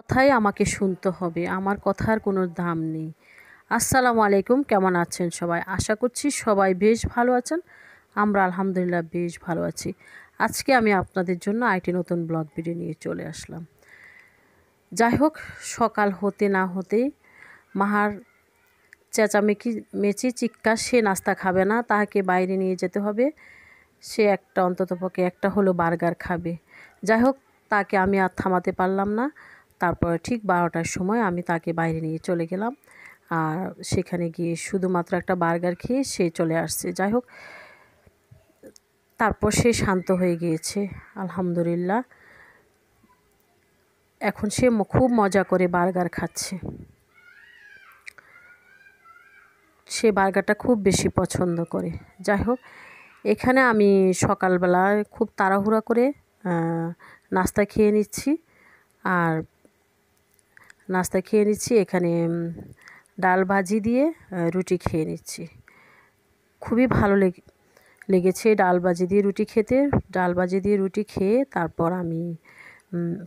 কথাই আমাকে শুনতে হবে আমার কথার কোনো দাম নেই আসসালামু আলাইকুম কেমন আছেন সবাই আশা করছি সবাই বেশ ভালো আছেন আমরা আলহামদুলিল্লাহ বেশ ভালো আছি আজকে আমি আপনাদের জন্য আইটি নতুন ব্লগ ভিডিও নিয়ে চলে আসলাম যাই হোক সকাল হতে না হতেই মাহার চেঁচামেকি মেচি চিক্কা সে নাস্তা খাবে না তাহাকে বাইরে নিয়ে যেতে হবে সে একটা অন্তত পক্ষে একটা হলো বার্গার খাবে যাই হোক তাকে আমি আর থামাতে পারলাম না তারপর ঠিক বারোটার সময় আমি তাকে বাইরে নিয়ে চলে গেলাম আর সেখানে গিয়ে শুধুমাত্র একটা বার্গার খেয়ে সে চলে আসছে যাই হোক তারপর সে শান্ত হয়ে গিয়েছে আলহামদুলিল্লাহ এখন সে খুব মজা করে বার্গার খাচ্ছে সে বার্গারটা খুব বেশি পছন্দ করে যাই হোক এখানে আমি সকালবেলা খুব তাড়াহুড়া করে নাস্তা খেয়ে নিচ্ছি আর নাস্তা খেয়ে নিচ্ছি এখানে ডাল ভাজি দিয়ে রুটি খেয়ে নিচ্ছি খুবই ভালো লেগেছে ডাল ভাজি দিয়ে রুটি খেতে ডাল ভাজি দিয়ে রুটি খেয়ে তারপর আমি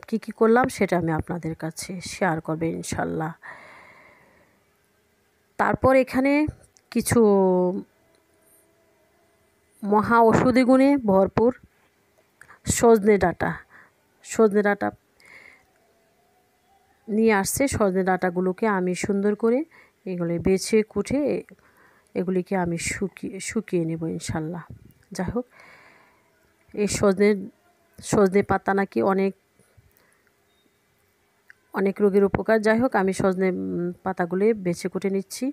কি কি করলাম সেটা আমি আপনাদের কাছে শেয়ার করবে ইনশাল্লাহ তারপর এখানে কিছু মহা ওষুধি গুণে ভরপুর সজনে ডাটা সজনে ডাটা নিয়ে আসছে সজনে ডাটাগুলোকে আমি সুন্দর করে এগুলো বেছে কুটে এগুলিকে আমি শুকিয়ে শুকিয়ে নেব ইনশাল্লাহ যাই হোক এই সজনে সজনে পাতা নাকি অনেক অনেক রোগের উপকার যাই হোক আমি সজনে পাতাগুলি বেছে কুটে নিচ্ছি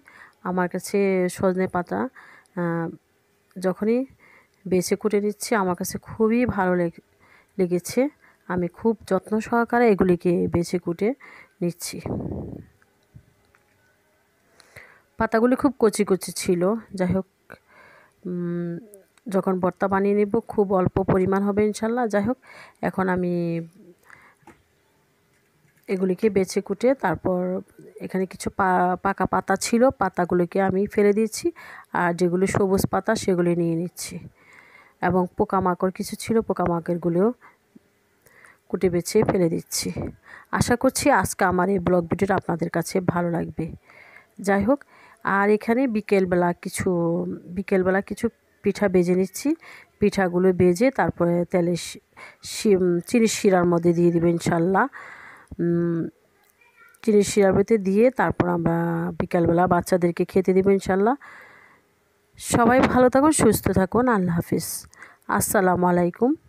আমার কাছে সজনে পাতা যখনই বেছে কুটে নিচ্ছি আমার কাছে খুবই ভালো লেগেছে আমি খুব যত্ন সহকারে এগুলিকে বেছে কুটে নিচ্ছি পাতাগুলি খুব কচি কচি ছিল যাই হোক যখন বর্তা বানিয়ে নেব খুব অল্প পরিমাণ হবে ইনশাল্লাহ যাই হোক এখন আমি এগুলিকে বেছে কুটে তারপর এখানে কিছু পাকা পাতা ছিল পাতাগুলিকে আমি ফেলে দিচ্ছি আর যেগুলি সবুজ পাতা সেগুলি নিয়ে নিচ্ছি এবং পোকামাকড় কিছু ছিল পোকামাকড়গুলিও কুটে বেছে ফেলে দিচ্ছি আশা করছি আজকে আমার এই ব্লগ ভিডিওটা আপনাদের কাছে ভালো লাগবে যাই হোক আর এখানে বিকেলবেলা কিছু বিকেলবেলা কিছু পিঠা বেজে নিচ্ছি পিঠাগুলো বেজে তারপরে তেলে চিনির শিরার মধ্যে দিয়ে দেবে ইনশাল্লাহ চিনির শিরার মধ্যে দিয়ে তারপর আমরা বিকেলবেলা বাচ্চাদেরকে খেতে দেবো ইনশাল্লাহ সবাই ভালো থাকুন সুস্থ থাকুন আল্লাহ হাফিজ আসসালামু আলাইকুম